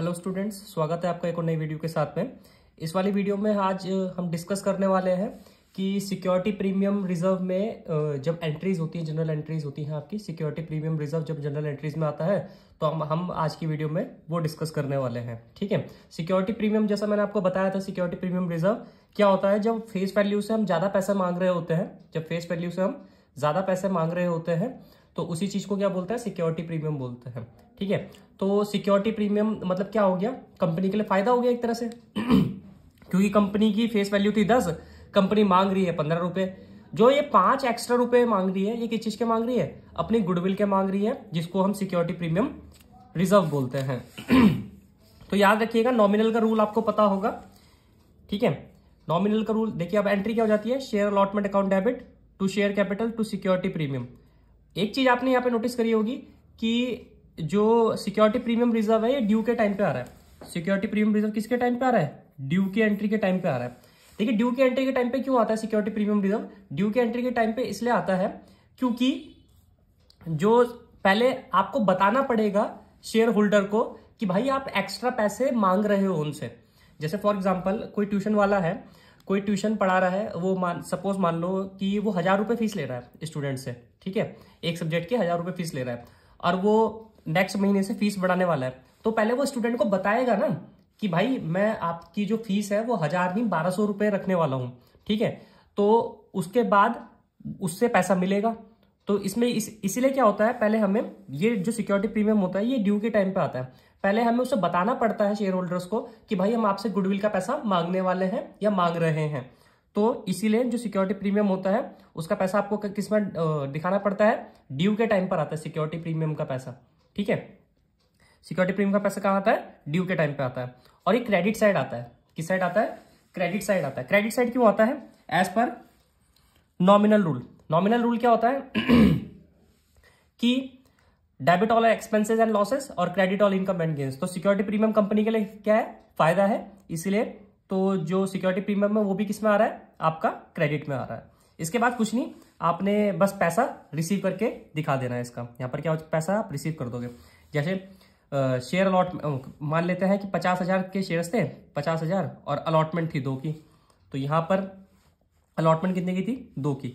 hello students स्वागत है आपका एक और नई वीडियो के साथ में इस वाली वीडियो में आज हम डिस्कस करने वाले हैं कि सिक्योरिटी प्रीमियम रिजर्व में जब एंट्रीज होती हैं जनरल एंट्रीज होती हैं आपकी सिक्योरिटी प्रीमियम रिजर्व जब जनरल एंट्रीज में आता है तो हम हम आज की वीडियो में वो डिस्कस करने वाले हैं ठीक है सिक्योरिटी प्रीमियम जैसा मैंने आपको बताया था सिक्योरिटी प्रीमियम रिजर्व क्या होता है जब फेस वैल्यू से हम ज़्यादा पैसा मांग रहे होते हैं जब फेस वैल्यू से हम ज़्यादा पैसे मांग रहे होते हैं तो उसी चीज को क्या बोलता है सिक्योरिटी प्रीमियम बोलते हैं ठीक है तो सिक्योरिटी प्रीमियम मतलब क्या हो गया कंपनी के लिए फायदा हो गया एक तरह से क्योंकि कंपनी की फेस वैल्यू थी दस कंपनी मांग रही है पंद्रह रुपए जो ये पांच एक्स्ट्रा रुपए मांग रही है ये किस चीज के मांग रही है अपनी गुडविल के मांग रही है जिसको हम सिक्योरिटी प्रीमियम रिजर्व बोलते हैं तो याद रखिएगा नॉमिनल का रूल आपको पता होगा ठीक है नॉमिनल का रूल देखिए अब एंट्री क्या हो जाती है share allotment account debit to share capital to security premium एक चीज आपने यहाँ पे नोटिस करी होगी कि जो सिक्योरिटी प्रीमियम रिजर्व है ये ड्यू के टाइम पे आ रहा है सिक्योरिटी प्रीमियम रिजर्व किसके टाइम पे आ रहा है ड्यू की एंट्री के टाइम पे आ रहा है देखिए ड्यू की एंट्री के टाइम पे क्यों आता है सिक्योरिटी प्रीमियम रिजर्व ड्यू की एंट्री के टाइम पे इसलिए आता है क्योंकि जो पहले आपको बताना पड़ेगा शेयर होल्डर को कि भाई आप एक्स्ट्रा पैसे मांग रहे हो उनसे जैसे फॉर एग्जाम्पल कोई ट्यूशन वाला है कोई ट्यूशन पढ़ा रहा है वो मान सपोज मान लो कि वो हजार रुपये फीस ले रहा है स्टूडेंट से ठीक है एक सब्जेक्ट की हजार रुपए फीस ले रहा है और वो नेक्स्ट महीने से फीस बढ़ाने वाला है तो पहले वो स्टूडेंट को बताएगा ना कि भाई मैं आपकी जो फीस है वो हजार नहीं बारह सौ रुपए रखने वाला हूं ठीक है तो उसके बाद उससे पैसा मिलेगा तो इसमें इस इसीलिए क्या होता है पहले हमें ये जो सिक्योरिटी प्रीमियम होता है ये ड्यू के टाइम पे आता है पहले हमें उसे बताना पड़ता है शेयर होल्डर्स को कि भाई हम आपसे गुडविल का पैसा मांगने वाले हैं या मांग रहे हैं तो इसीलिए जो सिक्योरिटी प्रीमियम होता है उसका पैसा आपको किसमें दिखाना पड़ता है ड्यू के टाइम पर आता है सिक्योरिटी प्रीमियम का पैसा ठीक है सिक्योरिटी प्रीमियम का पैसा कहाँ आता है ड्यू के टाइम पे आता है और ये क्रेडिट साइड आता है किस साइड आता है क्रेडिट साइड आता है क्रेडिट साइड क्यों आता है as per nominal rule nominal rule क्या होता है कि debit all expenses and losses और credit all income and gains तो सिक्योरिटी प्रीमियम कंपनी के लिए क्या है फायदा है इसलिए तो जो सिक्योरिटी प्रीमियम है वो भी किस में आ रहा है आपका क्रेडिट में आ रहा है इसके बाद कुछ नहीं आपने बस पैसा रिसीव करके दिखा देना है इसका यहाँ पर क्या पैसा आप रिसीव कर दोगे जैसे शेयर अलॉट मान लेते हैं कि पचास हज़ार के शेयर्स थे पचास हज़ार और अलॉटमेंट थी दो की तो यहाँ पर अलॉटमेंट कितने की थी दो की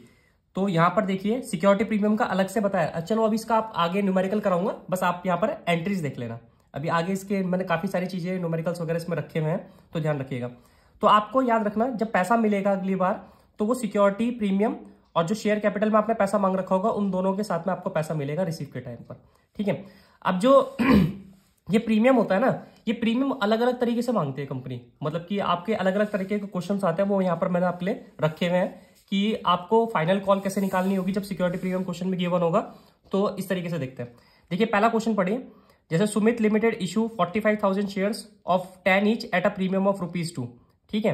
तो यहाँ पर देखिए सिक्योरिटी प्रीमियम का अलग से बताया चलो अभी इसका आप आगे न्यूमेरिकल कराऊंगा बस आप यहाँ पर एंट्रीज देख लेना अभी आगे इसके मैंने काफ़ी सारी चीज़ें नोमेरिकल्स वगैरह इसमें रखे हुए हैं तो ध्यान रखिएगा तो आपको याद रखना जब पैसा मिलेगा अगली बार तो वो सिक्योरिटी प्रीमियम और जो शेयर कैपिटल में आपने पैसा मांग रखा होगा उन दोनों के साथ में आपको पैसा मिलेगा रिसीव के टाइम पर ठीक है अब जो ये प्रीमियम होता है ना ये प्रीमियम अलग अलग तरीके से मांगती है कंपनी मतलब कि आपके अलग अलग तरीके के क्वेश्चन आते हैं वो यहाँ पर मैंने आपके लिए रखे हुए हैं कि आपको फाइनल कॉल कैसे निकालनी होगी जब सिक्योरिटी प्रीमियम क्वेश्चन में गिवन होगा तो इस तरीके से देखते हैं देखिए पहला क्वेश्चन पढ़िए जैसे Sumit limited issue forty five thousand shares of ten each at a premium of rupees two ठीक है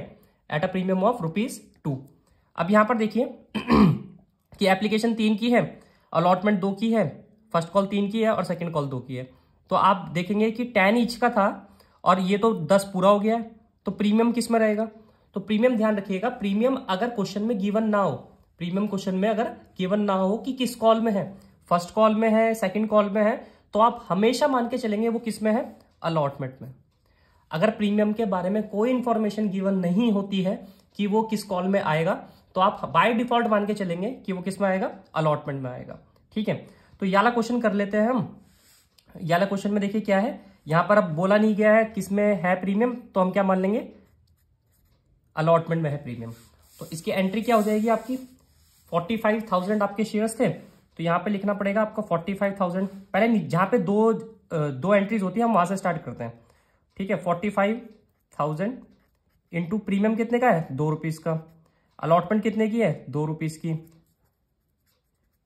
at a premium of rupees two अब यहां पर देखिए कि एप्लीकेशन तीन की है अलॉटमेंट दो की है फर्स्ट कॉल तीन की है और सेकेंड कॉल दो की है तो आप देखेंगे कि टेन ईच का था और ये तो दस पूरा हो गया है तो प्रीमियम किस में रहेगा तो प्रीमियम ध्यान रखिएगा प्रीमियम अगर क्वेश्चन में गिवन ना हो प्रीमियम क्वेश्चन में अगर गिवन ना हो कि किस कॉल में है फर्स्ट कॉल में है सेकंड कॉल में है तो आप हमेशा मान के चलेंगे वो किस में है अलॉटमेंट में अगर प्रीमियम के बारे में कोई इंफॉर्मेशन गिवन नहीं होती है कि वो किस कॉल में आएगा तो आप बाय डिफॉल्ट मान के चलेंगे कि वो किस में आएगा अलॉटमेंट में आएगा ठीक है तो याला क्वेश्चन कर लेते हैं हम याला क्वेश्चन में देखिए क्या है यहां पर अब बोला नहीं गया है किस में है प्रीमियम तो हम क्या मान लेंगे अलॉटमेंट में है प्रीमियम तो इसकी एंट्री क्या हो जाएगी आपकी फोर्टी फाइव थाउजेंड आपके शेयर्स थे तो यहाँ पे लिखना पड़ेगा आपको फोर्टी फाइव थाउजेंड पहले जहाँ पे दो दो एंट्रीज होती है हम वहाँ से स्टार्ट करते हैं ठीक है forty five thousand into premium कितने का है दो रुपीज़ का अलॉटमेंट कितने की है दो रुपीज़ की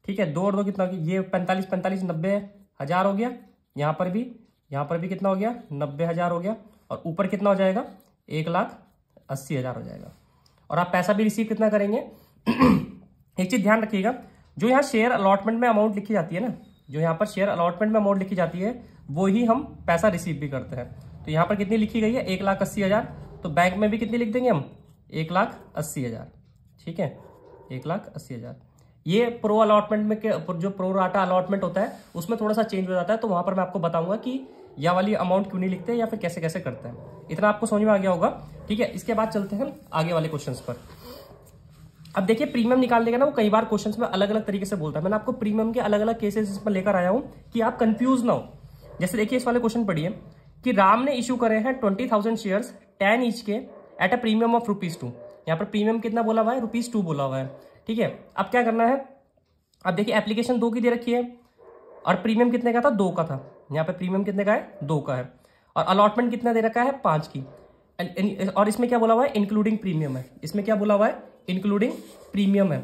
ठीक है दो और दो कितना की ये पैंतालीस पैंतालीस नब्बे हज़ार हो गया यहाँ पर भी यहाँ पर भी कितना हो गया नब्बे हज़ार हो गया और ऊपर कितना हो जाएगा एक लाख अस्सी हज़ार हो जाएगा और आप पैसा भी रिसीव कितना करेंगे एक चीज़ ध्यान रखिएगा जो यहाँ शेयर अलॉटमेंट में अमाउंट लिखी जाती है ना जो यहाँ पर शेयर अलॉटमेंट में अमाउंट लिखी जाती है वो ही हम पैसा रिसीव भी करते हैं तो यहाँ पर कितनी लिखी गई है एक लाख अस्सी हज़ार तो बैंक में भी कितनी लिख देंगे हम एक लाख अस्सी हज़ार ठीक है एक लाख अस्सी हज़ार ये प्रो अलॉटमेंट में के जो प्रो राटा अलॉटमेंट होता है उसमें थोड़ा सा चेंज हो जाता है तो वहाँ पर मैं आपको बताऊंगा कि यह वाली अमाउंट क्यों नहीं लिखते हैं या फिर कैसे कैसे करते हैं इतना आपको समझ में आ गया होगा ठीक है इसके बाद चलते हैं आगे वाले क्वेश्चन पर अब देखिए प्रीमियम निकालने का ना वो कई बार क्वेश्चन में अलग अलग तरीके से बोलता है मैंने आपको प्रीमियम के अलग अलग केसेस इसमें लेकर आया हूं कि आप कंफ्यूज ना हो जैसे देखिए इस वाले क्वेश्चन पढ़िए कि राम ने इशू करे हैं twenty thousand share ten each के at a premium of rupees two यहाँ पर प्रीमियम कितना बोला हुआ है रुपीज टू बोला हुआ है ठीक है अब क्या करना है अब देखिए एप्लीकेशन दो की दे रखी है और प्रीमियम कितने का था दो का था यहाँ पर प्रीमियम कितने का है दो का है और अलॉटमेंट कितना दे रखा है पाँच की और इसमें क्या बोला हुआ है इंक्लूडिंग प्रीमियम है इसमें क्या बोला हुआ है इंक्लूडिंग प्रीमियम है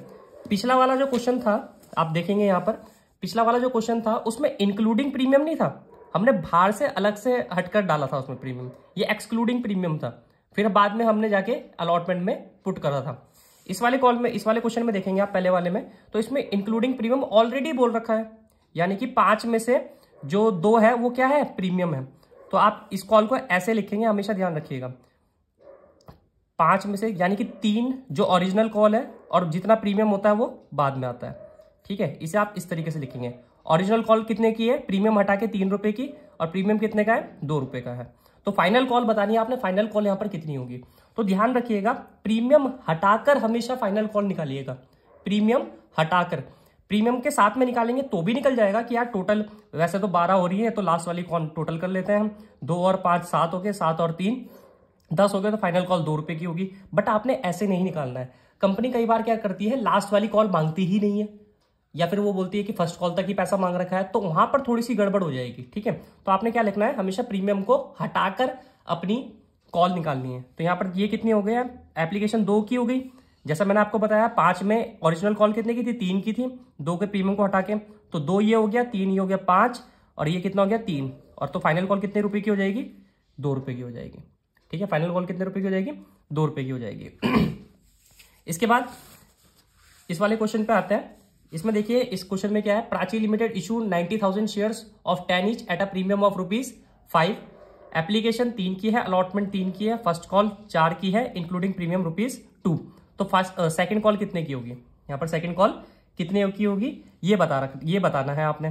पिछला वाला जो क्वेश्चन था आप देखेंगे यहाँ पर पिछला वाला जो क्वेश्चन था उसमें इंक्लूडिंग प्रीमियम नहीं था हमने भार से अलग से हटकर डाला था उसमें प्रीमियम ये एक्सक्लूडिंग प्रीमियम था फिर बाद में हमने जाके अलॉटमेंट में पुट करा था इस वाले कॉल में इस वाले क्वेश्चन में देखेंगे आप पहले वाले में तो इसमें इंक्लूडिंग प्रीमियम ऑलरेडी बोल रखा है यानी कि पांच में से जो दो है वो क्या है प्रीमियम है तो आप इस कॉल को ऐसे लिखेंगे हमेशा ध्यान रखिएगा पांच में से यानी कि तीन जो ओरिजिनल कॉल है और जितना प्रीमियम होता है वो बाद में आता है ठीक है इसे आप इस तरीके से लिखेंगे ओरिजिनल कॉल कितने की है प्रीमियम हटा के तीन रुपये की और प्रीमियम कितने का है दो रुपये का है तो फाइनल कॉल बतानी है आपने फाइनल कॉल यहाँ पर कितनी होगी तो ध्यान रखिएगा प्रीमियम हटाकर हमेशा फाइनल कॉल निकालिएगा प्रीमियम हटाकर प्रीमियम के साथ में निकालेंगे तो भी निकल जाएगा कि यार टोटल वैसे तो बारह हो रही है तो लास्ट वाली कौन टोटल कर लेते हैं हम दो और पाँच सात हो गए सात और तीन दस हो गया तो फाइनल कॉल दो रुपए की होगी बट आपने ऐसे नहीं निकालना है कंपनी कई बार क्या करती है लास्ट वाली कॉल मांगती ही नहीं है या फिर वो बोलती है कि फर्स्ट कॉल तक ही पैसा मांग रखा है तो वहां पर थोड़ी सी गड़बड़ हो जाएगी ठीक है तो आपने क्या लिखना है हमेशा प्रीमियम को हटाकर अपनी कॉल निकालनी है तो यहाँ पर ये कितनी हो गया एप्लीकेशन दो की हो गई जैसा मैंने आपको बताया पाँच में ओरिजिनल कॉल कितने की थी तीन की थी दो के प्रीमियम को हटा के तो दो ये हो गया तीन ये हो गया पाँच और ये कितना हो गया तीन और तो फाइनल कॉल कितने रुपए की हो जाएगी दो रुपए की हो जाएगी ठीक है फाइनल कॉल कितने रुपए की हो जाएगी दो रुपए की हो जाएगी इसके बाद इस वाले क्वेश्चन पे आते हैं इसमें देखिए इस क्वेश्चन में क्या है Prachi limited issue thousand share of ten each at a premium of rupees five application तीन की है अलॉटमेंट तीन की है फर्स्ट कॉल चार की है इंक्लूडिंग प्रीमियम रुपीज टू तो फर्स्ट सेकेंड कॉल कितने की होगी यहाँ पर सेकेंड कॉल कितने की होगी ये बता रख ये बताना है आपने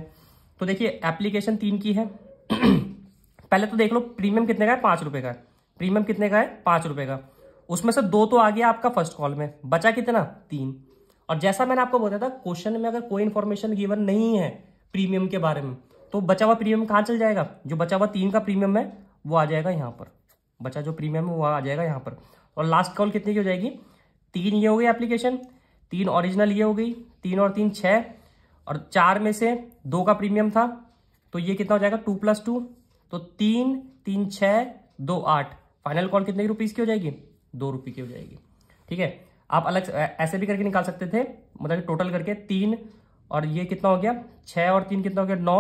तो देखिए एप्लीकेशन तीन की है पहले तो देख लो प्रीमियम कितने का है पांच रुपए का है प्रीमियम कितने का है पांच रुपये का उसमें से दो तो आ गया आपका फर्स्ट कॉल में बचा कितना तीन और जैसा मैंने आपको बताया था क्वेश्चन में अगर कोई इन्फॉर्मेशन गिवन नहीं है प्रीमियम के बारे में तो बचा हुआ प्रीमियम कहाँ चल जाएगा जो बचा हुआ तीन का प्रीमियम है वो आ जाएगा यहाँ पर बचा जो प्रीमियम है वो आ जाएगा यहाँ पर और लास्ट कॉल कितने की हो जाएगी तीन ये हो गई एप्लीकेशन तीन ओरिजिनल ये हो गई तीन और तीन छः और चार में से दो का प्रीमियम था तो ये कितना हो जाएगा टू प्लस टू तो तीन तीन छः दो आठ फाइनल कॉल कितने रुपीज़ की हो जाएगी दो रुपये की हो जाएगी ठीक है आप अलग ऐसे भी करके निकाल सकते थे मतलब टोटल करके तीन और ये कितना हो गया छः और तीन कितना हो गया नौ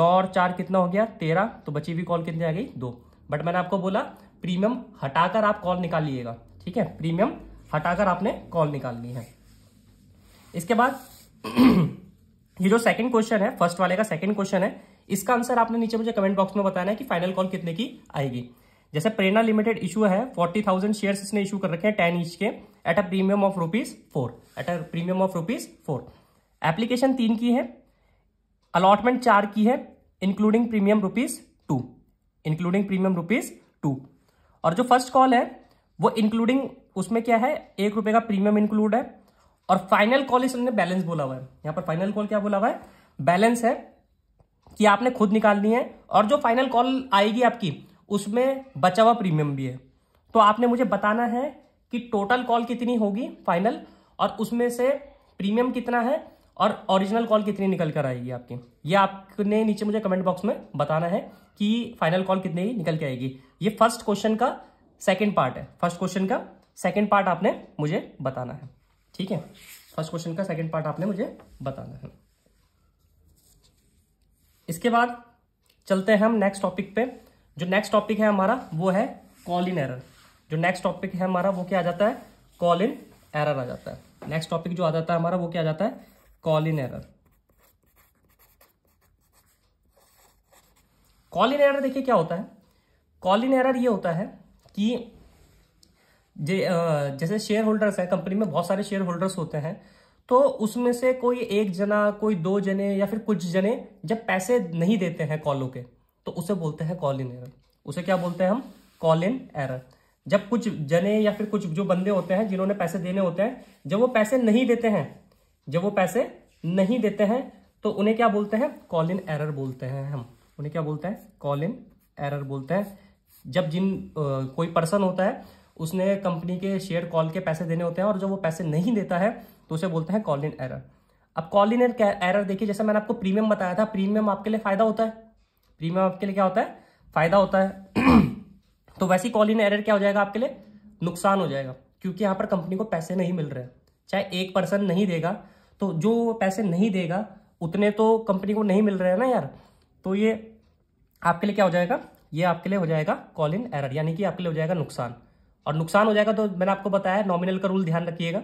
नौ और चार कितना हो गया तेरह तो बची हुई कॉल कितनी आ गई दो बट मैंने आपको बोला प्रीमियम हटाकर आप कॉल निकाल लीजिएगा ठीक है प्रीमियम हटाकर आपने कॉल निकाल ली है इसके बाद ये जो सेकंड क्वेश्चन है फर्स्ट वाले का सेकंड क्वेश्चन है इसका आंसर आपने नीचे मुझे कमेंट बॉक्स में बताना है कि फाइनल कॉल कितने की आएगी जैसे प्रेरणा लिमिटेड इशू है फोर्टी थाउजेंड शेयर इसने इशू कर रखे हैं टेन इंच के at a premium of rupees four at a premium of rupees four application तीन की है अलॉटमेंट चार की है including premium rupees two including premium rupees two और जो फर्स्ट कॉल है वो इंक्लूडिंग उसमें क्या है एक रुपए का प्रीमियम इंक्लूड है और फाइनल कॉल इसमें बैलेंस बोला हुआ है यहां पर फाइनल कॉल क्या बोला हुआ है बैलेंस है कि आपने खुद निकालनी है और जो फाइनल कॉल आएगी आपकी उसमें बचा हुआ प्रीमियम भी है तो आपने मुझे बताना है कि टोटल कॉल कितनी होगी फाइनल और उसमें से प्रीमियम कितना है और ओरिजिनल कॉल कितनी निकल कर आएगी आपकी ये आपने नीचे मुझे कमेंट बॉक्स में बताना है कि फाइनल कॉल कितनी निकल के आएगी ये फर्स्ट क्वेश्चन का सेकेंड पार्ट है फर्स्ट क्वेश्चन का सेकेंड पार्ट आपने मुझे बताना है ठीक है फर्स्ट क्वेश्चन का सेकेंड पार्ट आपने मुझे बताना है इसके बाद चलते हैं हम नेक्स्ट टॉपिक पे जो नेक्स्ट टॉपिक है हमारा वो है कॉल इन एरर जो नेक्स्ट टॉपिक है हमारा वो क्या आ जाता है कॉल इन एरर आ जाता है नेक्स्ट टॉपिक जो आ जाता है हमारा वो क्या आ जाता है call in arrear call in arrear देखिए क्या होता है कॉल इन एरर ये होता है कि जे जैसे शेयर होल्डर्स हैं कंपनी में बहुत सारे शेयर होल्डर्स होते हैं तो उसमें से कोई एक जना कोई दो जने या फिर कुछ जने जब पैसे नहीं देते हैं कॉलों के तो उसे बोलते हैं कॉल इन एरर उसे क्या बोलते हैं हम कॉल इन एरर जब कुछ जने या फिर कुछ जो बंदे होते हैं जिन्होंने पैसे देने होते हैं जब वो पैसे नहीं देते हैं जब वो पैसे नहीं देते हैं तो उन्हें क्या बोलते हैं कॉल इन एरर बोलते हैं हम उन्हें क्या बोलते हैं कॉल इन एरर बोलते हैं जब जिन आ, कोई पर्सन होता है उसने कंपनी के शेयर कॉल के पैसे देने होते हैं और जब वो पैसे नहीं देता है तो उसे बोलते हैं कॉल इन एरर अब कॉल इन एरर देखिए जैसे मैंने आपको प्रीमियम बताया था प्रीमियम आपके लिए फायदा होता है प्रीमियम आपके लिए क्या होता है फायदा होता है तो वैसे ही कॉल इन एरर क्या हो जाएगा आपके लिए नुकसान हो जाएगा क्योंकि यहाँ पर कंपनी को पैसे नहीं मिल रहे चाहे एक परसेंट नहीं देगा तो जो पैसे नहीं देगा उतने तो कंपनी को नहीं मिल रहे हैं ना यार तो ये आपके लिए क्या हो जाएगा ये आपके लिए हो जाएगा कॉल इन एरर यानी कि आपके लिए हो जाएगा नुकसान और नुकसान हो जाएगा तो मैंने आपको बताया नॉमिनल का रूल ध्यान रखिएगा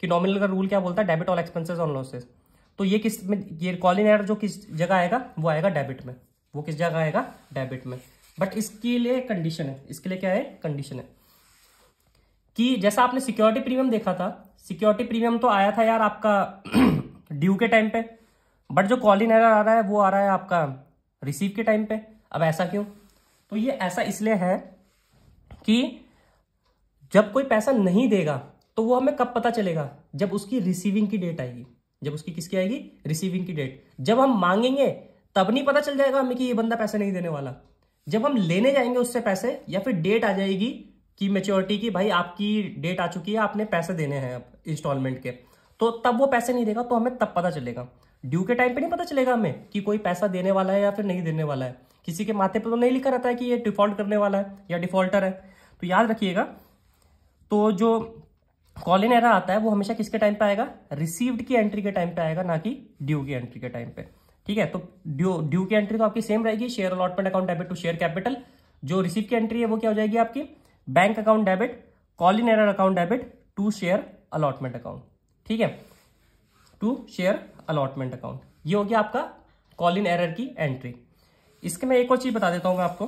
कि नॉमिनल का रूल क्या बोलता है debit all expenses on losses तो ये किस में ये कॉल इन एरर जो किस जगह आएगा वो आएगा डेबिट में वो किस जगह आएगा डेबिट में बट इसके लिए कंडीशन है इसके लिए क्या है कंडीशन है कि जैसा आपने सिक्योरिटी प्रीमियम देखा था सिक्योरिटी प्रीमियम तो आया था यार आपका ड्यू के टाइम पे बट जो कॉलिन एरर आ रहा है वो आ रहा है आपका रिसीव के टाइम पे अब ऐसा क्यों तो ये ऐसा इसलिए है कि जब कोई पैसा नहीं देगा तो वो हमें कब पता चलेगा जब उसकी रिसीविंग की डेट आएगी जब उसकी किसकी आएगी रिसीविंग की डेट जब हम मांगेंगे तब नहीं पता चल जाएगा हमें कि ये बंदा पैसे नहीं देने वाला जब हम लेने जाएंगे उससे पैसे या फिर डेट आ जाएगी कि मेच्योरिटी की भाई आपकी डेट आ चुकी है आपने पैसे देने हैं अब इंस्टॉलमेंट के तो तब वो पैसे नहीं देगा तो हमें तब पता चलेगा ड्यू के टाइम पे नहीं पता चलेगा हमें कि कोई पैसा देने वाला है या फिर नहीं देने वाला है किसी के माथे पर तो नहीं लिखा रहता है कि ये डिफॉल्ट करने वाला है या डिफॉल्टर है तो याद रखिएगा तो जो कॉल इन एरा आता है वो हमेशा किसके टाइम पे आएगा रिसीव्ड की एंट्री के टाइम पे आएगा ना कि ड्यू की एंट्री के टाइम पे ठीक है तो ड्यू ड्यू की एंट्री तो आपकी सेम रहेगी share allotment account debit to share capital जो रिसीव की एंट्री है वो क्या हो जाएगी आपकी bank account debit call in arrear account debit to share allotment account ठीक है टू शेयर अलॉटमेंट अकाउंट ये हो गया आपका कॉल इन एरर की एंट्री इसके मैं एक और चीज बता देता हूँ आपको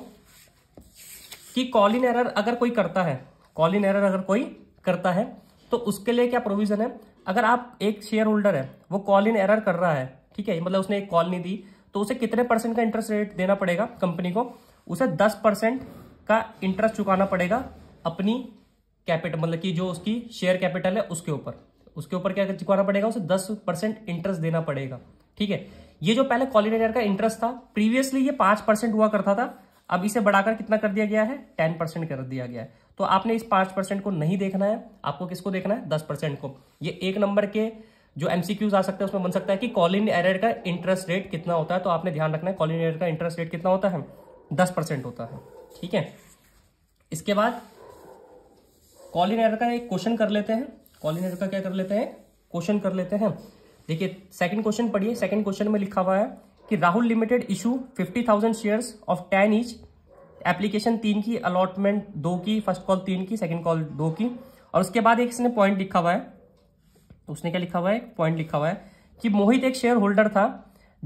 कि कॉल इन एरर अगर कोई करता है कॉल इन एरर अगर कोई करता है तो उसके लिए क्या प्रोविजन है अगर आप एक शेयर होल्डर है वो कॉल इन एरर कर रहा है ठीक है मतलब उसने एक कॉल नहीं दी तो उसे कितने परसेंट का इंटरेस्ट रेट देना पड़ेगा कंपनी को उसे दस परसेंट का इंटरेस्ट चुकाना पड़ेगा अपनी कैपिटल मतलब कि जो उसकी शेयर कैपिटल है उसके ऊपर उसके ऊपर क्या चुकाना पड़ेगा उसे दस परसेंट इंटरेस्ट देना पड़ेगा ठीक है ये जो पहले कॉलिनेटर का इंटरेस्ट था प्रीवियसली ये पांच परसेंट हुआ करता था अब इसे बढ़ाकर कितना कर दिया गया है टेन परसेंट कर दिया गया है तो आपने इस पांच परसेंट को नहीं देखना है आपको किसको देखना है दस परसेंट को ये एक नंबर के जो एमसीक्यूज आ सकते हैं उसमें बन सकता है कि कॉलिन एरर का इंटरेस्ट रेट कितना होता है तो आपने ध्यान रखना है कॉलिन एरर का इंटरेस्ट रेट कितना होता है दस परसेंट होता है ठीक है इसके बाद कॉलिन एरर का एक क्वेश्चन कर लेते हैं कॉलिन एरर का क्या कर लेते हैं क्वेश्चन कर लेते हैं देखिए सेकंड क्वेश्चन पढ़िए सेकंड क्वेश्चन में लिखा हुआ है कि Rahul limited issue fifty thousand shares of ten each application तीन की अलॉटमेंट दो की फर्स्ट कॉल तीन की सेकंड कॉल दो की और उसके बाद एक इसने पॉइंट लिखा हुआ है उसने क्या लिखा हुआ है पॉइंट लिखा हुआ है कि मोहित एक शेयर होल्डर था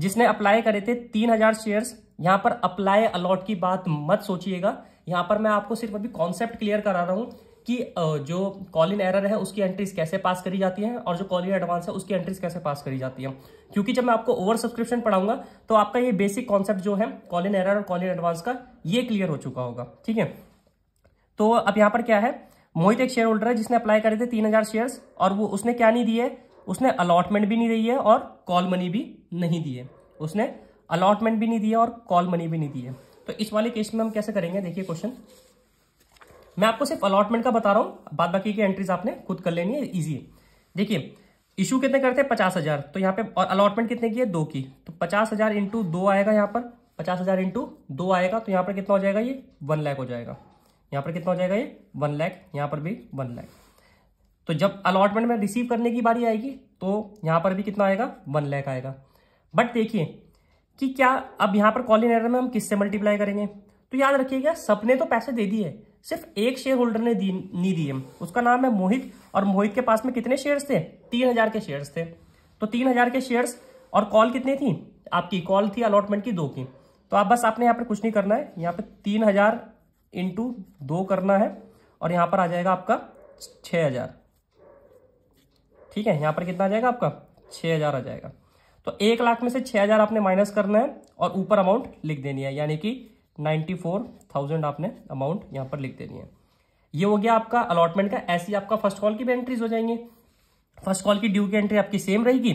जिसने अप्लाई करे थे तीन हजार शेयर यहां पर अप्लाई अलॉट की बात मत सोचिएगा यहां पर मैं आपको सिर्फ अभी कॉन्सेप्ट क्लियर करा रहा हूं कि जो कॉल इन एरर है उसकी एंट्रीज कैसे पास करी जाती हैं और जो कॉल इन एडवांस है उसकी एंट्रीज कैसे पास करी जाती है क्योंकि जब मैं आपको ओवर सब्सक्रिप्शन पढ़ाऊंगा तो आपका ये बेसिक कॉन्सेप्ट जो है कॉल इन एरर और कॉल इन एडवांस का ये क्लियर हो चुका होगा ठीक है तो अब यहां पर क्या है मोहित एक शेयर होल्डर है जिसने अप्लाई करे थे तीन हजार शेयर्स और वो उसने क्या नहीं दिए उसने अलॉटमेंट भी नहीं दी है और कॉल मनी भी नहीं दी है उसने अलॉटमेंट भी नहीं दिया और कॉल मनी भी नहीं दी है तो इस वाले केस में हम कैसे करेंगे देखिए क्वेश्चन मैं आपको सिर्फ अलॉटमेंट का बता रहा हूँ बाद बाकी की एंट्रीज आपने खुद कर लेनी है ईजी है देखिए इशू कितने करते हैं पचास हजार तो यहाँ पे और अलॉटमेंट कितने की है दो की तो पचास हजार इंटू दो आएगा यहाँ पर पचास हजार इंटू दो आएगा तो यहाँ पर कितना हो जाएगा ये वन लाख हो जाएगा यहाँ पर कितना हो जाएगा ये वन लैख यहाँ पर भी वन लैख तो जब अलॉटमेंट में रिसीव करने की बारी आएगी तो यहाँ पर भी कितना आएगा वन लैख आएगा बट देखिए कि क्या अब यहाँ पर कॉलिन एरर में हम किससे मल्टीप्लाई करेंगे तो याद रखिएगा सबने तो पैसे दे दिए सिर्फ एक शेयर होल्डर ने दी नहीं दिए उसका नाम है मोहित और मोहित के पास में कितने शेयर्स थे तीन हजार के शेयर्स थे तो तीन हजार के शेयर्स और कॉल कितनी थी आपकी कॉल थी अलॉटमेंट की दो की तो आप बस आपने यहाँ पर कुछ नहीं करना है यहाँ पर तीन हजार इंटू दो करना है और यहां पर आ जाएगा आपका छ हज़ार ठीक है यहां पर कितना आ जाएगा आपका छ हज़ार आ जाएगा तो एक लाख में से छ हज़ार आपने माइनस करना है और ऊपर अमाउंट लिख देनी है यानी कि नाइन्टी फोर थाउजेंड आपने अमाउंट यहां पर लिख देनी है ये हो गया आपका अलॉटमेंट का ऐसी आपका फर्स्ट कॉल की भी एंट्रीज हो जाएंगे फर्स्ट कॉल की ड्यू की एंट्री आपकी सेम रहेगी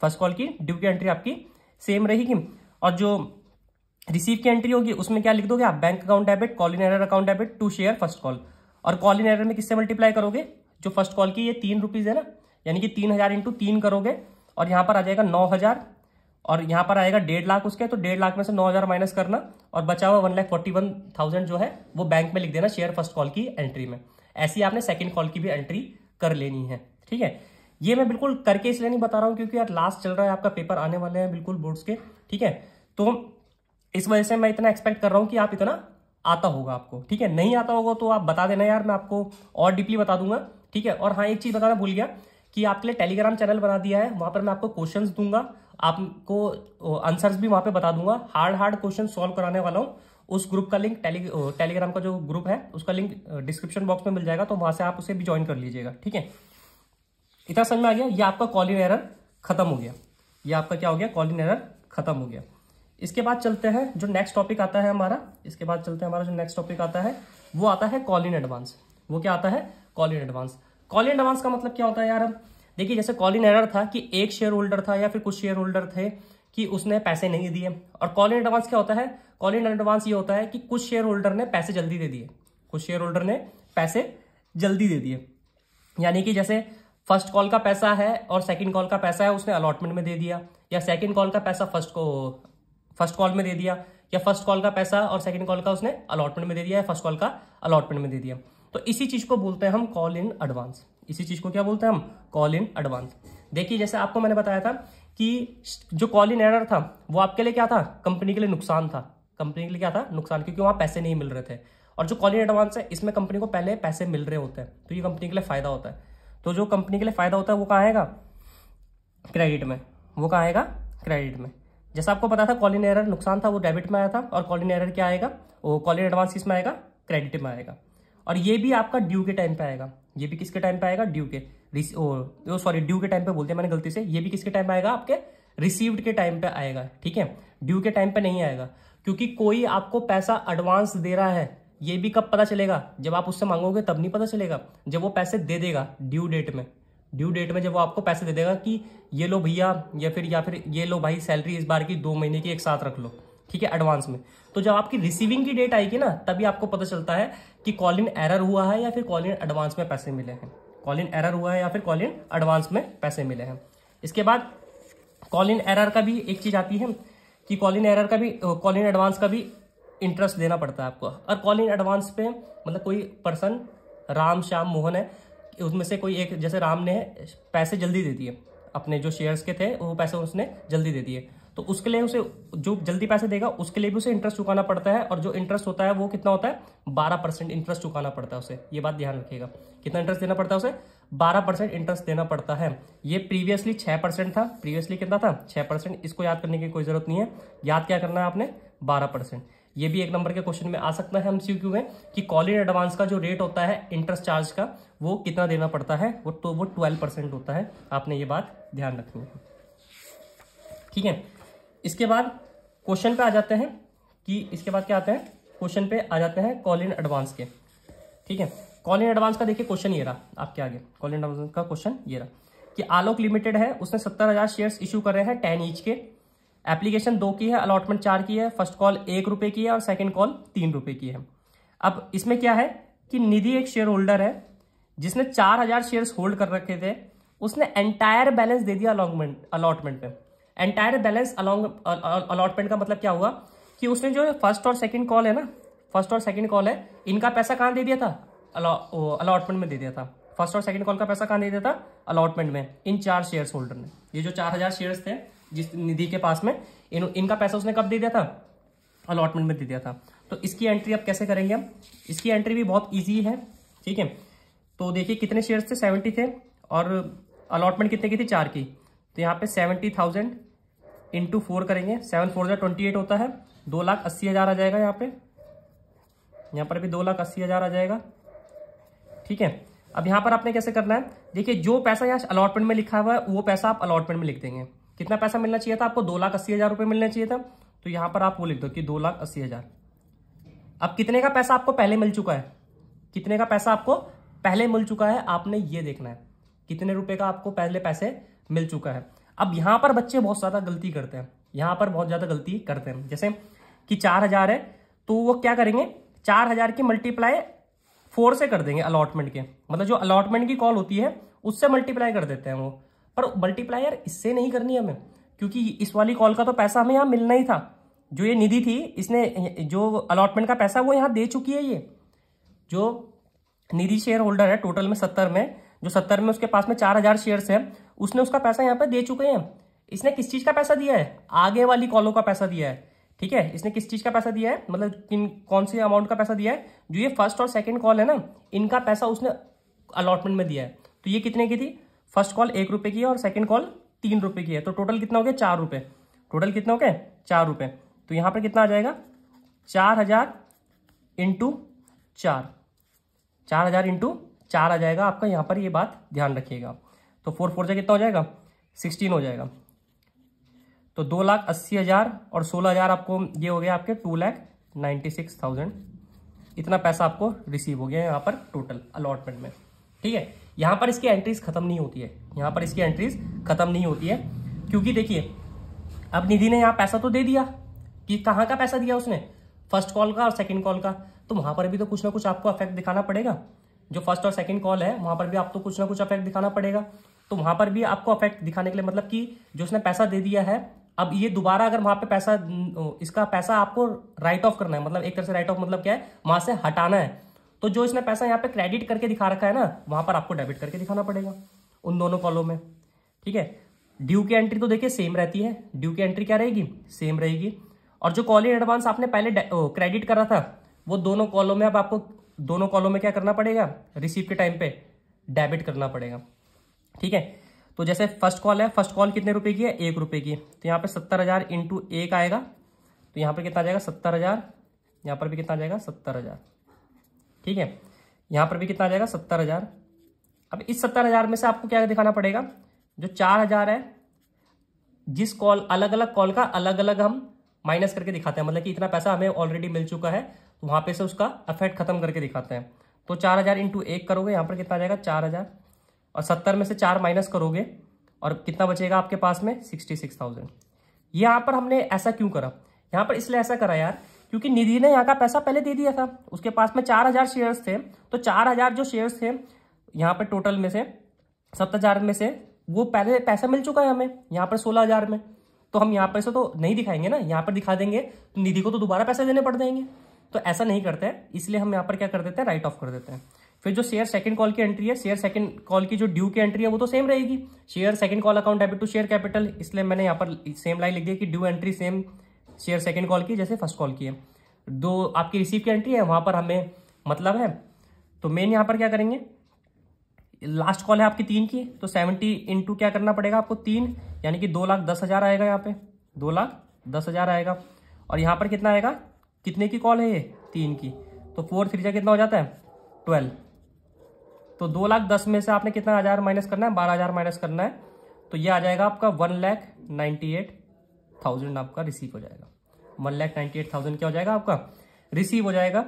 फर्स्ट कॉल की ड्यू की एंट्री आपकी सेम रहेगी और जो रिसीव की एंट्री होगी उसमें क्या लिख दोगे आप bank account debit call in arrear account debit to share first call और कॉल इन एरर में किससे मल्टीप्लाई करोगे जो फर्स्ट कॉल की ये तीन रुपीज़ है ना यानी कि तीन हज़ार इंटू तीन करोगे और यहाँ पर आ जाएगा नौ हज़ार और यहाँ पर आएगा डेढ़ लाख उसके तो डेढ़ लाख में से नौ हज़ार माइनस करना और बचा हुआ one lakh forty one thousand जो है वो बैंक में लिख देना शेयर फर्स्ट कॉल की एंट्री में ऐसी आपने सेकेंड कॉल की भी एंट्री कर लेनी है ठीक है ये मैं बिल्कुल करके इसलिए नहीं बता रहा हूँ क्योंकि यार लास्ट चल रहा है आपका पेपर आने वाले हैं बिल्कुल बोर्ड्स के ठीक है तो इस वजह से मैं इतना एक्सपेक्ट कर रहा हूं कि आप इतना आता होगा आपको ठीक है नहीं आता होगा तो आप बता देना यार मैं आपको और डीपली बता दूंगा ठीक है और हाँ एक चीज़ बताना भूल गया कि आपके लिए टेलीग्राम चैनल बना दिया है वहां पर मैं आपको क्वेश्चंस दूंगा आपको आंसर्स भी वहां पे बता दूंगा हार्ड हार्ड क्वेश्चन सॉल्व कराने वाला हूँ उस ग्रुप का लिंक टेली टेलीग्राम का जो ग्रुप है उसका लिंक डिस्क्रिप्शन बॉक्स में मिल जाएगा तो वहां से आप उसे भी ज्वाइन कर लीजिएगा ठीक है इतना समझ में आ गया ये आपका कॉलिन एरर खत्म हो गया ये आपका क्या हो गया कॉलिन एरर खत्म हो गया इसके बाद चलते हैं जो नेक्स्ट टॉपिक आता है हमारा इसके बाद चलते हैं हमारा जो नेक्स्ट टॉपिक आता है वो आता है कॉल इन एडवांस वो क्या आता है call in advance call in advance का मतलब क्या होता है यार हम देखिए जैसे कॉल इन एडर था कि एक शेयर होल्डर था या फिर कुछ शेयर होल्डर थे कि उसने पैसे नहीं दिए और कॉल इन एडवांस क्या होता है कॉल इन एडवांस ये होता है कि कुछ शेयर होल्डर ने पैसे जल्दी दे दिए कुछ शेयर होल्डर ने पैसे जल्दी दे दिए यानी कि जैसे फर्स्ट कॉल का पैसा है और सेकंड कॉल का पैसा है उसने अलॉटमेंट में दे दिया या सेकंड कॉल का पैसा फर्स्ट को फर्स्ट कॉल में दे दिया या फर्स्ट कॉल का पैसा और सेकंड कॉल का उसने अलॉटमेंट में दे दिया या फर्स्ट कॉल का अलॉटमेंट में दे दिया तो इसी चीज को बोलते हैं हम कॉल इन एडवांस इसी चीज को क्या बोलते हैं हम कॉल इन एडवांस देखिए जैसे आपको मैंने बताया था कि जो कॉल इन एरर था वो आपके लिए क्या था कंपनी के लिए नुकसान था कंपनी के लिए क्या था नुकसान क्योंकि वहां पैसे नहीं मिल रहे थे और जो कॉल इन एडवांस है इसमें कंपनी को पहले पैसे मिल रहे होते हैं तो ये कंपनी के लिए फायदा होता है तो जो कंपनी के लिए फायदा होता है वो कहाँ आएगा क्रेडिट में वो कहाँ आएगा क्रेडिट में जैसा आपको पता था कॉलिन एरर नुकसान था वो डेबिट में आया था और कॉलिन एरर क्या आएगा वो कॉलिन एडवांस किस में आएगा क्रेडिट में आएगा और ये भी आपका ड्यू के टाइम पे आएगा ये भी किसके टाइम पे आएगा ड्यू के ओ सॉरी ड्यू के टाइम पे बोलते हैं मैंने गलती से ये भी किसके टाइम आएगा आपके रिसीव्ड के टाइम पे आएगा ठीक है ड्यू के टाइम पे नहीं आएगा क्योंकि कोई आपको पैसा एडवांस दे रहा है ये भी कब पता चलेगा जब आप उससे मांगोगे तब नहीं पता चलेगा जब वो पैसे दे देगा ड्यू डेट में ड्यू डेट में जब वो आपको पैसे दे देगा कि ये लो भैया या फिर या फिर ये लो भाई सैलरी इस बार की दो महीने की एक साथ रख लो ठीक है एडवांस में तो जब आपकी रिसीविंग की डेट आएगी ना तभी आपको पता चलता है कि कॉल इन एरर हुआ है या फिर कॉल इन एडवांस में पैसे मिले हैं कॉल इन एरर हुआ है या फिर कॉल इन एडवांस में पैसे मिले हैं इसके बाद कॉल इन एरर का भी एक चीज़ आती है कि कॉल इन एरर का भी कॉल इन एडवांस का भी इंटरेस्ट देना पड़ता है आपको और कॉल इन एडवांस पे मतलब कोई पर्सन राम श्याम मोहन है उसमें से कोई एक जैसे राम ने पैसे जल्दी दे दिए अपने जो शेयर्स के थे वो पैसे उसने जल्दी दे दिए तो उसके लिए उसे जो जल्दी पैसे देगा उसके लिए भी उसे इंटरेस्ट चुकाना पड़ता है और जो इंटरेस्ट होता है वो कितना होता है बारह परसेंट इंटरेस्ट चुकाना पड़ता है उसे ये बात ध्यान रखिएगा कितना इंटरेस्ट देना पड़ता है उसे बारह परसेंट इंटरेस्ट देना पड़ता है ये प्रीवियसली छः परसेंट था प्रीवियसली कितना था छः परसेंट इसको याद करने की कोई जरूरत नहीं है याद क्या करना है आपने बारह परसेंट ये भी एक नंबर के क्वेश्चन में आ सकता है एमसीक्यू में कि कॉल इन एडवांस का जो रेट होता है इंटरेस्ट चार्ज का वो कितना देना पड़ता है वो तो वो ट्वेल्व परसेंट होता है आपने ये बात ध्यान रखनी है ठीक है इसके बाद क्वेश्चन पे आ जाते हैं कि इसके बाद क्या आते हैं क्वेश्चन पे आ जाते हैं कॉल इन एडवांस के ठीक है कॉल इन एडवांस का देखिए क्वेश्चन ये रहा आपके आगे कॉल इन एडवांस का क्वेश्चन ये रहा कि आलोक लिमिटेड है उसने सत्तर हज़ार शेयर्स इशू कर रहे हैं टेन ईच के एप्लीकेशन दो की है अलॉटमेंट चार की है फर्स्ट कॉल एक रुपये की है और सेकेंड कॉल तीन रुपये की है अब इसमें क्या है कि निधि एक शेयर होल्डर है जिसने चार हजार शेयर होल्ड कर रखे थे उसने एंटायर बैलेंस दे दिया अलॉटमेंट अलॉटमेंट में एंटायर बैलेंस अलॉन्ग अलॉटमेंट का मतलब क्या हुआ कि उसने जो फर्स्ट और सेकेंड कॉल है ना फर्स्ट और सेकेंड कॉल है इनका पैसा कहाँ दे दिया था अलॉटमेंट में दे दिया था फर्स्ट और सेकंड कॉल का पैसा कहाँ दे दिया था अलॉटमेंट में इन चार शेयर होल्डर ने ये जो चार हजार शेयर्स थे जिस निधि के पास में इन इनका पैसा उसने कब दे दिया था अलॉटमेंट में दे दिया था तो इसकी एंट्री आप कैसे करेंगे हम इसकी एंट्री भी बहुत ईजी है ठीक है तो देखिए कितने शेयर्स थे सेवेंटी थे और अलॉटमेंट कितने की थी चार की तो यहाँ पे सेवेंटी थाउजेंड इंटू फोर करेंगे सेवन फोर जो ट्वेंटी एट होता है दो लाख अस्सी हज़ार आ जाएगा यहाँ पे यहाँ पर भी दो लाख अस्सी हज़ार आ जाएगा ठीक है अब यहाँ पर आपने कैसे करना है देखिए जो पैसा यहाँ अलॉटमेंट में लिखा हुआ है वो पैसा आप अलॉटमेंट में लिख देंगे कितना पैसा मिलना चाहिए था आपको दो लाख अस्सी हज़ार रुपये मिलना चाहिए था तो यहां पर आप वो लिख दो कि दो लाख अस्सी हज़ार अब कितने का पैसा आपको पहले मिल चुका है कितने का पैसा आपको पहले मिल चुका है आपने ये देखना है कितने रुपए का आपको पहले पैसे मिल चुका है अब यहां पर बच्चे बहुत ज़्यादा गलती करते हैं यहां पर बहुत ज़्यादा गलती करते हैं जैसे कि चार हज़ार है तो वो क्या करेंगे चार हज़ार की मल्टीप्लाई फोर से कर देंगे अलॉटमेंट के मतलब जो अलॉटमेंट की कॉल होती है उससे मल्टीप्लाई कर देते हैं वो पर मल्टीप्लायर इससे नहीं करनी हमें क्योंकि इस वाली कॉल का तो पैसा हमें यहाँ मिलना ही था जो ये निधि थी इसने जो अलॉटमेंट का पैसा वो यहाँ दे चुकी है ये जो निधि शेयर होल्डर है टोटल में सत्तर में जो सत्तर में उसके पास में चार हजार शेयर्स है उसने उसका पैसा यहाँ पर दे चुके हैं इसने किस चीज़ का पैसा दिया है आगे वाली कॉलों का पैसा दिया है ठीक है इसने किस चीज़ का पैसा दिया है मतलब किन कौन से अमाउंट का पैसा दिया है जो ये फर्स्ट और सेकेंड कॉल है ना इनका पैसा उसने अलॉटमेंट में दिया है तो ये कितने की थी फर्स्ट कॉल एक रुपये की है और सेकंड कॉल तीन रुपये की है तो टोटल कितना हो गया चार रुपये टोटल कितना हो गया चार रुपये तो यहाँ पर कितना आ जाएगा चार हजार इंटू चार चार हजार इंटू चार आ जाएगा आपका यहाँ पर ये बात ध्यान रखिएगा तो फोर फोर जा कितना हो जाएगा सिक्सटीन हो जाएगा तो दो लाख अस्सी हज़ार और सोलह हज़ार आपको ये हो गया आपके two lakh ninety six thousand इतना पैसा आपको रिसीव हो गया यहाँ पर टोटल अलॉटमेंट में ठीक है यहाँ पर इसकी एंट्रीज खत्म नहीं होती है यहाँ पर इसकी एंट्रीज खत्म नहीं होती है क्योंकि देखिए अब निधि ने यहाँ पैसा तो दे दिया कि कहाँ का पैसा दिया उसने फर्स्ट कॉल का और सेकेंड कॉल का तो वहाँ पर भी तो कुछ ना कुछ आपको अफेक्ट दिखाना पड़ेगा जो फर्स्ट और सेकेंड कॉल है वहाँ पर भी आपको तो कुछ ना कुछ अफेक्ट दिखाना पड़ेगा तो वहाँ पर भी आपको अफेक्ट दिखाने के लिए मतलब कि जो उसने पैसा दे दिया है अब ये दोबारा अगर वहाँ पे पैसा इसका पैसा आपको राइट ऑफ करना है मतलब एक तरह से राइट ऑफ मतलब क्या है वहाँ से हटाना है तो जो इसने पैसा यहाँ पे क्रेडिट करके दिखा रखा है ना वहां पर आपको डेबिट करके दिखाना पड़ेगा उन दोनों कॉलम में ठीक है ड्यू की एंट्री तो देखिए सेम रहती है ड्यू की एंट्री क्या रहेगी सेम रहेगी और जो कॉल इन एडवांस आपने पहले क्रेडिट करा था वो दोनों कॉलम में अब आपको दोनों कॉलम में क्या करना पड़ेगा रिसीव के टाइम पे डेबिट करना पड़ेगा ठीक है तो जैसे फर्स्ट कॉल है फर्स्ट कॉल कितने रुपए की है एक रुपए की तो यहाँ पे सत्तर हजार इंटू एक आएगा तो यहाँ पर कितना आ जाएगा सत्तर हजार यहाँ पर भी कितना आ जाएगा सत्तर हजार ठीक है यहाँ पर भी कितना आ जाएगा सत्तर हज़ार अब इस सत्तर हज़ार में से आपको क्या दिखाना पड़ेगा जो चार हज़ार है जिस कॉल अलग अलग कॉल का अलग अलग हम माइनस करके दिखाते हैं मतलब कि इतना पैसा हमें ऑलरेडी मिल चुका है तो वहाँ पे से उसका अफेक्ट खत्म करके दिखाते हैं तो चार हज़ार इंटू एक करोगे यहाँ पर कितना आ जाएगा चार हज़ार और सत्तर में से चार माइनस करोगे और कितना बचेगा आपके पास में सिक्सटी सिक्स थाउजेंड यहाँ पर हमने ऐसा क्यों करा यहाँ पर इसलिए ऐसा करा यार क्योंकि निधि ने यहाँ का पैसा पहले दे दिया था उसके पास में चार हजार शेयर्स थे तो चार हजार जो शेयर्स थे यहाँ पर टोटल में से सत्तर हजार में से वो पहले पैसा मिल चुका है हमें यहाँ पर सोलह हजार में तो हम यहाँ पर से तो नहीं दिखाएंगे ना यहाँ पर दिखा देंगे तो निधि को तो दोबारा पैसे देने पड़ जाएंगे तो ऐसा नहीं करते हैं इसलिए हम यहाँ पर क्या कर देते हैं राइट ऑफ कर देते हैं फिर जो शेयर सेकंड कॉल की एंट्री है शेयर सेकंड कॉल की जो ड्यू की एंट्री है वो तो सेम रहेगी share second call account debit to share capital इसलिए मैंने यहाँ पर सेम लाइन लिख दिया कि due entry same share second call की जैसे फर्स्ट कॉल की है दो आपकी रिसीव की एंट्री है वहाँ पर हमें मतलब है तो मेन यहाँ पर क्या करेंगे लास्ट कॉल है आपकी तीन की तो सेवेंटी इंटू क्या करना पड़ेगा आपको तीन यानी कि दो लाख दस हज़ार आएगा यहाँ पे दो लाख दस हज़ार आएगा और यहाँ पर कितना आएगा कितने की कॉल है ये तीन की तो फोर थ्री जा कितना हो जाता है ट्वेल्व तो दो लाख दस में से आपने कितना हज़ार माइनस करना है बारह हज़ार माइनस करना है तो ये आ जाएगा आपका one lakh ninety eight thousand आपका रिसीव हो जाएगा one lakh ninety eight thousand क्या हो जाएगा आपका रिसीव हो जाएगा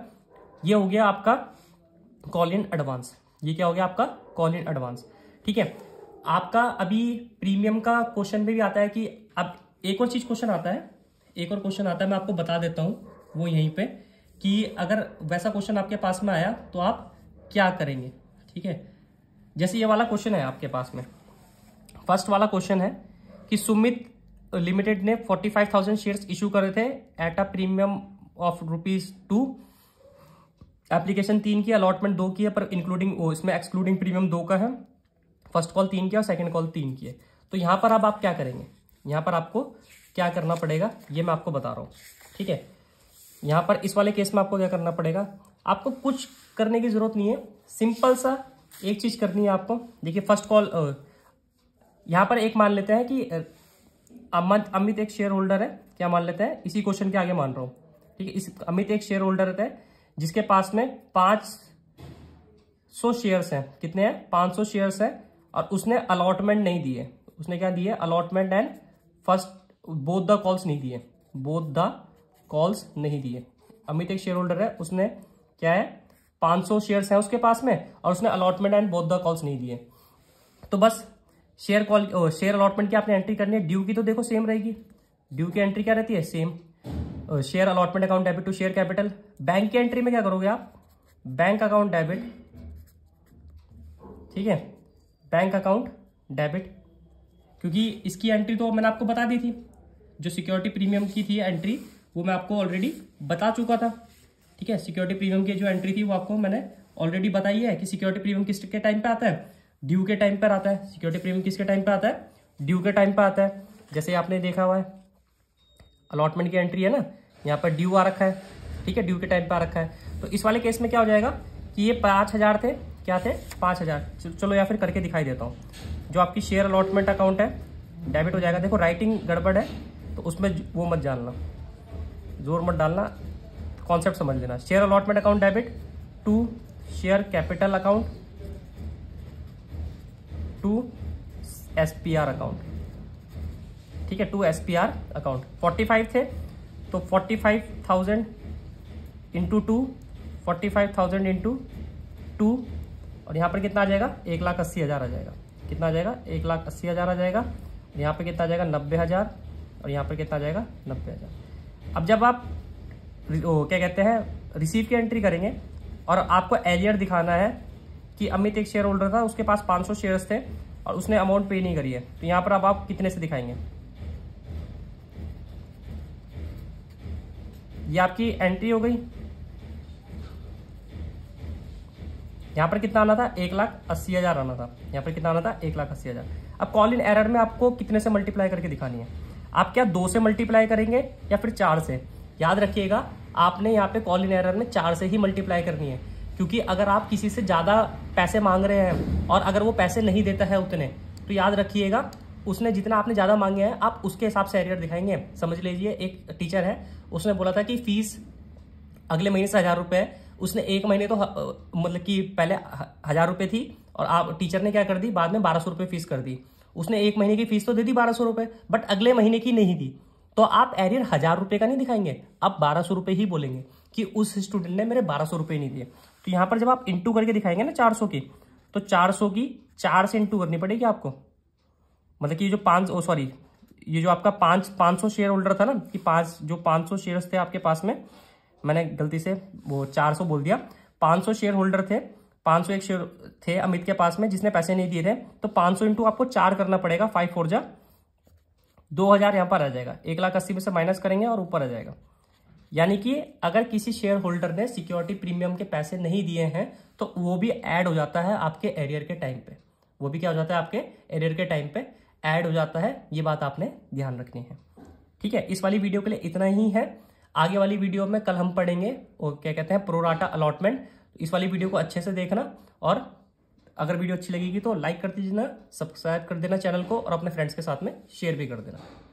ये हो गया आपका कॉल इन एडवांस ये क्या हो गया आपका कॉल इन एडवांस ठीक है आपका अभी प्रीमियम का क्वेश्चन में भी आता है कि अब एक और चीज क्वेश्चन आता है एक और क्वेश्चन आता है मैं आपको बता देता हूँ वो यहीं पर कि अगर वैसा क्वेश्चन आपके पास में आया तो आप क्या करेंगे ठीक है जैसे ये वाला क्वेश्चन है आपके पास में फर्स्ट वाला क्वेश्चन है कि सुमित लिमिटेड ने 45,000 शेयर्स इशू करे थे at a premium of rupees two application तीन की अलॉटमेंट दो की है पर इंक्लूडिंग ओ इसमें एक्सक्लूडिंग प्रीमियम दो का है फर्स्ट कॉल तीन की और सेकंड कॉल तीन की है तो यहां पर अब आप क्या करेंगे यहां पर आपको क्या करना पड़ेगा ये मैं आपको बता रहा हूँ ठीक है यहां पर इस वाले केस में आपको क्या करना पड़ेगा आपको कुछ करने की ज़रूरत नहीं है सिंपल सा एक चीज़ करनी है आपको देखिए फर्स्ट कॉल यहां पर एक मान लेते हैं कि अमित अमित एक शेयर होल्डर है क्या मान लेते हैं इसी क्वेश्चन के आगे मान रहा हूं ठीक है इस अमित एक शेयर होल्डर है जिसके पास में पांच सौ शेयर्स हैं कितने हैं पांच सौ शेयर्स हैं और उसने अलॉटमेंट नहीं दिए उसने क्या दिए allotment and first both the calls नहीं दिए बोथ द कॉल्स नहीं दिए अमित एक शेयर होल्डर है उसने क्या है सौ शेयर्स हैं उसके पास में और उसने allotment and both the calls नहीं दिए तो बस शेयर कॉल शेयर अलॉटमेंट की आपने एंट्री करनी है ड्यू की तो देखो सेम रहेगी ड्यू की एंट्री क्या रहती है same share allotment account debit to share capital bank की एंट्री में क्या करोगे आप बैंक अकाउंट डेबिट ठीक है बैंक अकाउंट डेबिट क्योंकि इसकी एंट्री तो मैंने आपको बता दी थी जो सिक्योरिटी प्रीमियम की थी एंट्री वो मैं आपको ऑलरेडी बता चुका था ठीक है सिक्योरिटी प्रीमियम की जो एंट्री थी वो आपको मैंने ऑलरेडी बताई है कि सिक्योरिटी प्रीमियम किस के टाइम पे आता है ड्यू के टाइम पर आता है सिक्योरिटी प्रीमियम किसके टाइम पर आता है ड्यू के टाइम पर आता है जैसे आपने देखा हुआ है अलॉटमेंट की एंट्री है ना यहाँ पर ड्यू आ रखा है ठीक है ड्यू के टाइम पर आ रखा है तो इस वाले केस में क्या हो जाएगा कि ये पाँच हज़ार थे क्या थे पाँच हज़ार चलो या फिर करके दिखाई देता हूँ जो आपकी शेयर अलॉटमेंट अकाउंट है डेबिट हो जाएगा देखो राइटिंग गड़बड़ है तो उसमें वो मत जानना जोर मत डालना कॉन्सेप्ट समझ लेना share allotment account debit to share capital account to S P R account ठीक है to S P R account forty five थे तो forty five thousand into two forty five thousand into two और यहाँ पर कितना आ जाएगा एक लाख अस्सी हज़ार आ जाएगा कितना आ जाएगा एक लाख अस्सी हज़ार आ जाएगा और यहाँ पर कितना आ जाएगा नब्बे हज़ार और यहाँ पर कितना आ जाएगा नब्बे हज़ार अब जब आप ओ, क्या कहते हैं रिसीव की एंट्री करेंगे और आपको एलियर दिखाना है कि अमित एक शेयर होल्डर था उसके पास 500 शेयर्स थे और उसने अमाउंट पे नहीं करी है तो यहां पर अब आप कितने से दिखाएंगे ये आपकी एंट्री हो गई यहां पर कितना आना था एक लाख अस्सी हजार आना था यहाँ पर कितना आना था एक लाख अस्सी हजार अब कॉल इन एरर में आपको कितने से मल्टीप्लाई करके दिखानी है आप क्या दो से मल्टीप्लाई करेंगे या फिर चार से याद रखिएगा आपने यहाँ पे कॉल इन एरर में चार से ही मल्टीप्लाई करनी है क्योंकि अगर आप किसी से ज़्यादा पैसे मांग रहे हैं और अगर वो पैसे नहीं देता है उतने तो याद रखिएगा उसने जितना आपने ज़्यादा मांगे हैं आप उसके हिसाब से एरियर दिखाएंगे समझ लीजिए एक टीचर है उसने बोला था कि फीस अगले महीने से हज़ार रुपये है उसने एक महीने तो मतलब कि पहले हज़ार रुपये थी और आप टीचर ने क्या कर दी बाद में बारह सौ रुपये फीस कर दी उसने एक महीने की फीस तो दे दी बारह सौ रुपये बट अगले महीने की नहीं दी तो आप एरियर हज़ार रुपये का नहीं दिखाएंगे आप बारह सौ रुपये ही बोलेंगे कि उस स्टूडेंट ने मेरे बारह सौ रुपये नहीं दिए तो यहां पर जब आप इंटू करके दिखाएंगे ना 400 की तो 400 की चार से इंटू करनी पड़ेगी आपको मतलब कि जो पांच ओ सॉरी ये जो आपका पांच पांच सौ शेयर होल्डर था ना कि पांच जो पांच सौ शेयर थे आपके पास में मैंने गलती से वो चार सौ बोल दिया पांच सौ शेयर होल्डर थे पांच सौ एक शेयर थे अमित के पास में जिसने पैसे नहीं दिए थे तो पांच सौ इंटू आपको चार करना पड़ेगा फाइव फोर जा दो हज़ार यहां पर आ जाएगा एक लाख अस्सी में से माइनस करेंगे और ऊपर आ जाएगा यानी कि अगर किसी शेयर होल्डर ने सिक्योरिटी प्रीमियम के पैसे नहीं दिए हैं तो वो भी ऐड हो जाता है आपके एरियर के टाइम पे वो भी क्या हो जाता है आपके एरियर के टाइम पे ऐड हो जाता है ये बात आपने ध्यान रखनी है ठीक है इस वाली वीडियो के लिए इतना ही है आगे वाली वीडियो में कल हम पढ़ेंगे और क्या कहते हैं प्रोराटा अलॉटमेंट इस वाली वीडियो को अच्छे से देखना और अगर वीडियो अच्छी लगेगी तो लाइक कर दीजिए सब्सक्राइब कर देना चैनल को और अपने फ्रेंड्स के साथ में शेयर भी कर देना